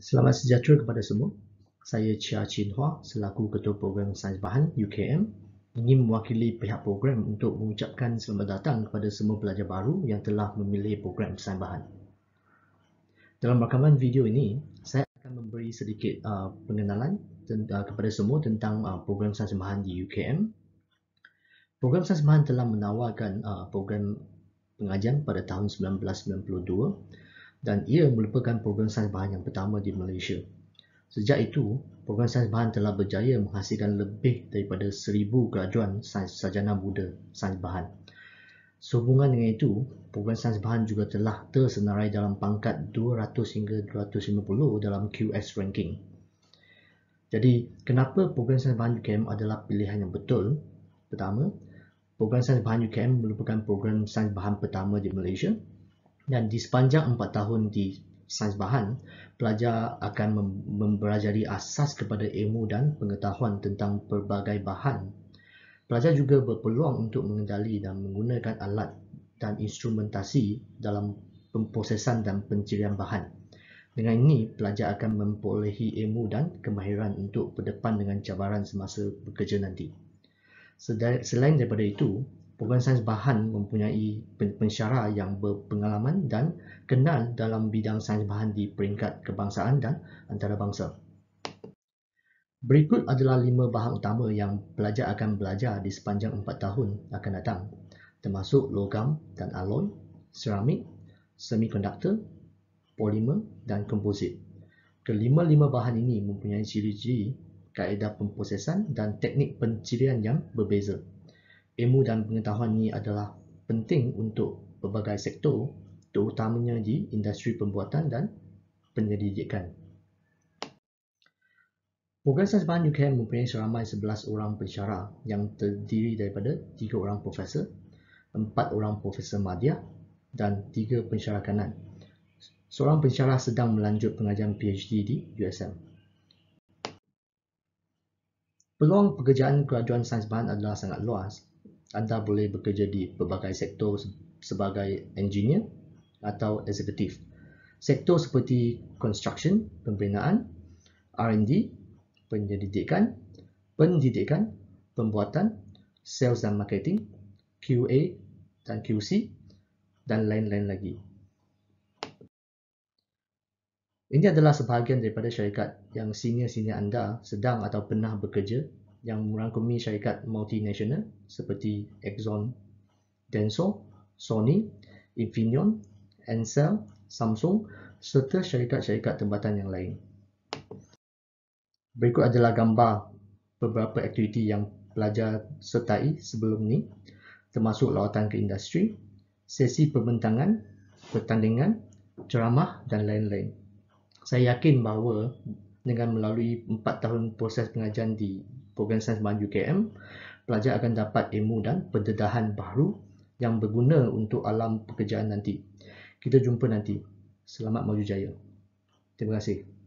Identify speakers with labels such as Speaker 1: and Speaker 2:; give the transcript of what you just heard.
Speaker 1: Selamat sejahtera kepada semua. Saya Chia Chin Hua selaku Ketua Program Sains Bahan UKM ingin mewakili pihak program untuk mengucapkan selamat datang kepada semua pelajar baru yang telah memilih program Sains Bahan. Dalam rakaman video ini, saya akan memberi sedikit uh, pengenalan tentang, uh, kepada semua tentang uh, program Sains Bahan di UKM. Program Sains Bahan telah menawarkan uh, program pengajian pada tahun 1992 dan ia merupakan program sains bahan yang pertama di Malaysia. Sejak itu, program sains bahan telah berjaya menghasilkan lebih daripada 1,000 kerajuan sains sarjana muda sains bahan. Sehubungan dengan itu, program sains bahan juga telah tersenarai dalam pangkat 200 hingga 250 dalam QS ranking. Jadi, kenapa program sains bahan UKM adalah pilihan yang betul? Pertama, program sains bahan UKM merupakan program sains bahan pertama di Malaysia dan di sepanjang 4 tahun di sains bahan, pelajar akan mempelajari asas kepada ilmu dan pengetahuan tentang pelbagai bahan. Pelajar juga berpeluang untuk mengendali dan menggunakan alat dan instrumentasi dalam pemprosesan dan pencirian bahan. Dengan ini, pelajar akan memperolehi ilmu dan kemahiran untuk berdepan dengan cabaran semasa bekerja nanti. Selain daripada itu, program sains bahan mempunyai pensyara yang berpengalaman dan kenal dalam bidang sains bahan di peringkat kebangsaan dan antarabangsa. Berikut adalah lima bahan utama yang pelajar akan belajar di sepanjang empat tahun akan datang termasuk logam dan alloy, seramik, semikonduktor, polimer dan komposit. Kelima-lima bahan ini mempunyai ciri-ciri kaedah pemprosesan dan teknik pencirian yang berbeza ilmu dan pengetahuan ini adalah penting untuk pelbagai sektor terutamanya di industri pembuatan dan penyelidikan. Program sains Sasban UKM mempunyai seramai 11 orang pensyarah yang terdiri daripada 3 orang profesor, 4 orang profesor madya dan 3 pensyarah kanan. Seorang pensyarah sedang melanjut pengajian PhD di USM. Peluang pekerjaan graduan sains bahan adalah sangat luas anda boleh bekerja di pelbagai sektor sebagai engineer atau eksekutif. Sektor seperti construction, pembinaan, R&D, penyelidikan, pendidikan, pembuatan, sales dan marketing, QA dan QC dan lain-lain lagi. Ini adalah sebahagian daripada syarikat yang senior-senior anda sedang atau pernah bekerja yang merangkumi syarikat multinasional seperti Exxon, Denso, Sony, Infineon, Ansel, Samsung serta syarikat-syarikat tempatan yang lain. Berikut adalah gambar beberapa aktiviti yang pelajar sertai sebelum ini termasuk lawatan ke industri, sesi pembentangan, pertandingan, ceramah dan lain-lain. Saya yakin bahawa dengan melalui 4 tahun proses pengajian di program sains Melayu KM, pelajar akan dapat ilmu dan pendedahan baru yang berguna untuk alam pekerjaan nanti. Kita jumpa nanti. Selamat maju jaya. Terima kasih.